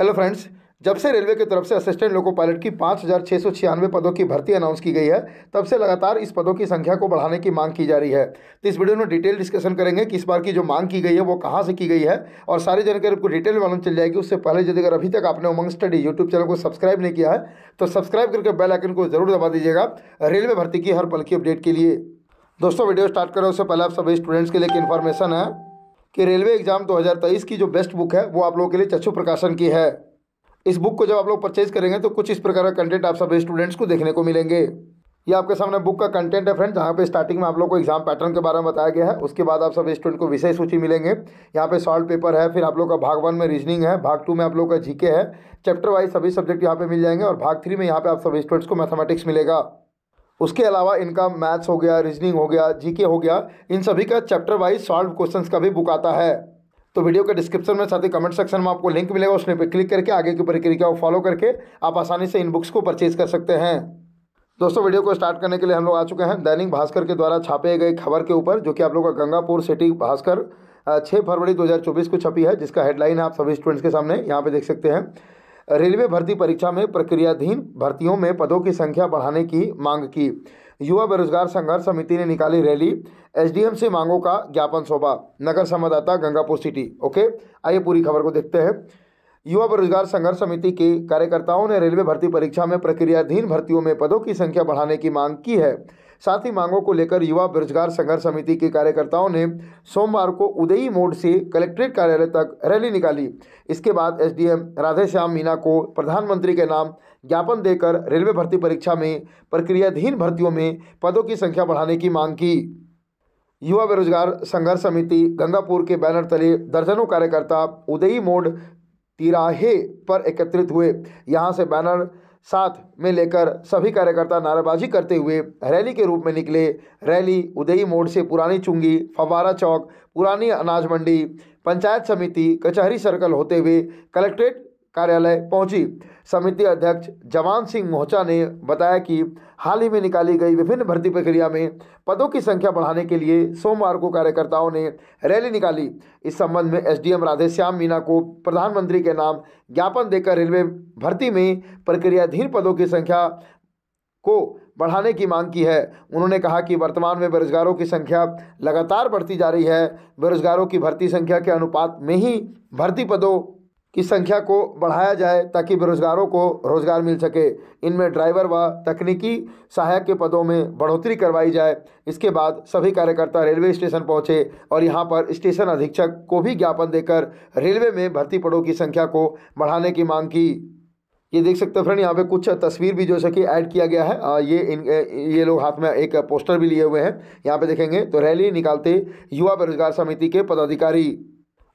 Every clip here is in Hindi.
हेलो फ्रेंड्स जब से रेलवे की तरफ से असिस्टेंट लोको पायलट की पाँच हज़ार छः सौ छियानवे पदों की भर्ती अनाउंस की गई है तब से लगातार इस पदों की संख्या को बढ़ाने की मांग की जा रही है तो इस वीडियो में डिटेल डिस्कशन करेंगे कि इस बार की जो मांग की गई है वो कहाँ से की गई है और सारी जानकारी आपको डिटेल मालूम चल जाएगी उससे पहले यदि अगर अभी तक आपने उमंग स्टडी यूट्यूब चैनल को सब्सक्राइब नहीं किया है तो सब्सक्राइब करके बेल आइकन को जरूर दबा दीजिएगा रेलवे भर्ती की हर पल की अपडेट के लिए दोस्तों वीडियो स्टार्ट करें उससे पहले आप सभी स्टूडेंट्स के लिए एक इन्फॉर्मेशन है कि रेलवे एग्ज़ाम 2023 की जो बेस्ट बुक है वो आप लोगों के लिए चक्षु प्रकाशन की है इस बुक को जब आप लोग परचेज करेंगे तो कुछ इस प्रकार का कंटेंट आप सभी स्टूडेंट्स को देखने को मिलेंगे ये आपके सामने बुक का कंटेंट है फ्रेंड जहाँ पे स्टार्टिंग में आप लोग को एग्जाम पैटर्न के बारे में बताया गया है उसके बाद आप सब स्टूडेंट को विषय सूची मिलेंगे यहाँ पे सॉल्ट पेपर है फिर आप लोग का भाग वन में रीजनिंग है भाग टू में आप लोग का जीके है चैप्टर वाइज सभी सब्जेक्ट यहाँ पे मिल जाएंगे और भाग थ्री में यहाँ पे आप सब स्टूडेंट्स को मैथमेटिक्स मिलेगा उसके अलावा इनका मैथ्स हो गया रीजनिंग हो गया जीके हो गया इन सभी का चैप्टर वाइज सॉल्व क्वेश्चंस का भी बुक आता है तो वीडियो के डिस्क्रिप्शन में साथ ही कमेंट सेक्शन में आपको लिंक मिलेगा उसमें पर क्लिक करके आगे की प्रक्रिया को फॉलो करके आप आसानी से इन बुक्स को परचेज कर सकते हैं दोस्तों वीडियो को स्टार्ट करने के लिए हम लोग आ चुके हैं दैनिक भास्कर के द्वारा छापे गए खबर के ऊपर जो कि आप लोग का गंगापुर सिटी भास्कर छः फरवरी 2024 को छपी है जिसका हेडलाइन है आप सभी स्टूडेंट्स के सामने यहाँ पे देख सकते हैं रेलवे भर्ती परीक्षा में प्रक्रियाधीन भर्तियों में पदों की संख्या बढ़ाने की मांग की युवा बेरोजगार संघर्ष समिति ने निकाली रैली एसडीएम से मांगों का ज्ञापन सौंपा नगर संवाददाता गंगापुर सिटी ओके आइए पूरी खबर को देखते हैं युवा बेरोजगार संघर्ष समिति के कार्यकर्ताओं ने रेलवे भर्ती परीक्षा में प्रक्रियाधीन भर्तियों में पदों की संख्या बढ़ाने की मांग की है साथ ही मांगों को लेकर युवा बेरोजगार संघर्ष समिति के कार्यकर्ताओं ने सोमवार को उदयी मोड़ से कलेक्ट्रेट कार्यालय तक रैली निकाली इसके बाद एसडीएम राधेश्याम मीना को प्रधानमंत्री के नाम ज्ञापन देकर रेलवे भर्ती परीक्षा में प्रक्रियाधीन भर्तियों में पदों की संख्या बढ़ाने की मांग की युवा बेरोजगार संघर्ष समिति गंगापुर के बैनर तले दर्जनों कार्यकर्ता उदयी मोड़ तिराहे पर एकत्रित हुए यहाँ से बैनर साथ में लेकर सभी कार्यकर्ता नारेबाजी करते हुए रैली के रूप में निकले रैली उदयी मोड़ से पुरानी चुंगी फवारा चौक पुरानी अनाज मंडी पंचायत समिति कचहरी सर्कल होते हुए कलेक्ट्रेट कार्यालय पहुंची समिति अध्यक्ष जवान सिंह मोहचा ने बताया कि हाल ही में निकाली गई विभिन्न भर्ती प्रक्रिया में पदों की संख्या बढ़ाने के लिए सोमवार को कार्यकर्ताओं ने रैली निकाली इस संबंध में एसडीएम राधेश्याम मीना को प्रधानमंत्री के नाम ज्ञापन देकर रेलवे भर्ती में प्रक्रियाधीन पदों की संख्या को बढ़ाने की मांग की है उन्होंने कहा कि वर्तमान में बेरोजगारों की संख्या लगातार बढ़ती जा रही है बेरोजगारों की भर्ती संख्या के अनुपात में ही भर्ती पदों की संख्या को बढ़ाया जाए ताकि बेरोजगारों को रोजगार मिल सके इनमें ड्राइवर व तकनीकी सहायक के पदों में बढ़ोतरी करवाई जाए इसके बाद सभी कार्यकर्ता रेलवे स्टेशन पहुंचे और यहां पर स्टेशन अधीक्षक को भी ज्ञापन देकर रेलवे में भर्ती पदों की संख्या को बढ़ाने की मांग की ये देख सकते हैं फ्रेंड यहाँ पे कुछ तस्वीर भी जो है कि ऐड किया गया है आ, ये इन ये लोग हाथ में एक पोस्टर भी लिए हुए हैं यहाँ पे देखेंगे तो रैली निकालते युवा बेरोजगार समिति के पदाधिकारी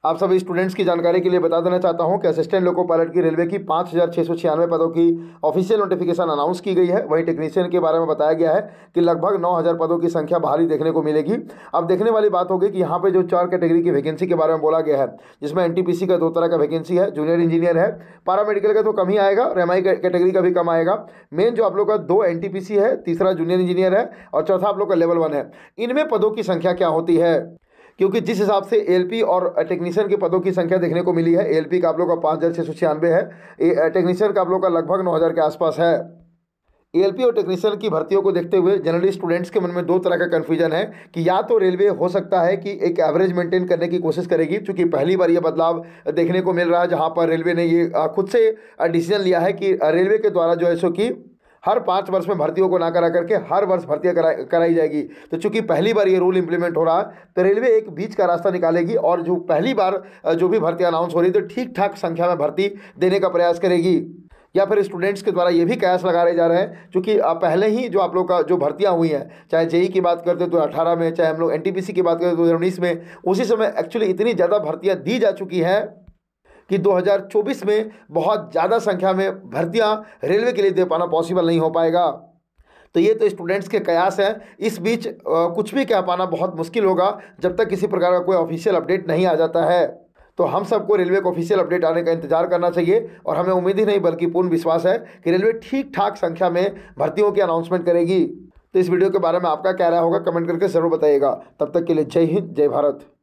आप सभी स्टूडेंट्स की जानकारी के लिए बता देना चाहता हूं कि असिस्टेंट लोको पायलट की रेलवे की पाँच हज़ार छः सौ छियानवे पदों की ऑफिशियल नोटिफिकेशन अनाउंस की गई है वहीं टेक्नीशियन के बारे में बताया गया है कि लगभग नौ हज़ार पदों की संख्या भारी देखने को मिलेगी अब देखने वाली बात होगी कि यहाँ पर जो चार कैटेगरी की वैकेंसी के बारे में बोला गया है जिसमें एन का दो तरह का वैकेंसी है जूनियर इंजीनियर है पारा मेडिकल का तो कम ही आएगा और कैटेगरी का भी कम आएगा मेन जो आप लोग का दो एन है तीसरा जूनियर इंजीनियर है और चौथा आप लोग का लेवल वन है इनमें पदों की संख्या क्या होती है क्योंकि जिस हिसाब से एलपी और टेक्नीशियन के पदों की संख्या देखने को मिली है एलपी का आप लोग का पाँच हज़ार छः सौ छियानवे है टेक्नीशियन का आप लोग का लगभग नौ हज़ार के आसपास है एलपी और टेक्नीशियन की भर्तियों को देखते हुए जनरली स्टूडेंट्स के मन में दो तरह का कन्फ्यूजन है कि या तो रेलवे हो सकता है कि एक एवरेज मेंटेन करने की कोशिश करेगी क्योंकि पहली बार ये बदलाव देखने को मिल रहा है जहाँ पर रेलवे ने ये खुद से डिसीजन लिया है कि रेलवे के द्वारा जो है सो कि हर पाँच वर्ष में भर्तियों को ना करा करके हर वर्ष भर्तियाँ करा कराई जाएगी तो चूंकि पहली बार ये रूल इंप्लीमेंट हो रहा है तो रेलवे एक बीच का रास्ता निकालेगी और जो पहली बार जो भी भर्ती अनाउंस हो रही तो ठीक ठाक संख्या में भर्ती देने का प्रयास करेगी या फिर स्टूडेंट्स के द्वारा ये भी कयास लगाए जा रहे हैं क्योंकि पहले ही जो आप लोग का जो भर्तियाँ हुई हैं चाहे जेई की बात करते तो अठारह में चाहे हम लोग एन की बात करते तो उन्नीस में उसी समय एक्चुअली इतनी ज़्यादा भर्तियाँ दी जा चुकी हैं कि 2024 में बहुत ज़्यादा संख्या में भर्तियाँ रेलवे के लिए दे पाना पॉसिबल नहीं हो पाएगा तो ये तो स्टूडेंट्स के कयास हैं इस बीच कुछ भी कह पाना बहुत मुश्किल होगा जब तक किसी प्रकार का कोई ऑफिशियल अपडेट नहीं आ जाता है तो हम सबको रेलवे को ऑफिशियल अपडेट आने का इंतजार करना चाहिए और हमें उम्मीद ही नहीं बल्कि पूर्ण विश्वास है कि रेलवे ठीक ठाक संख्या में भर्तियों की अनाउंसमेंट करेगी तो इस वीडियो के बारे में आपका क्या राय होगा कमेंट करके ज़रूर बताइएगा तब तक के लिए जय हिंद जय भारत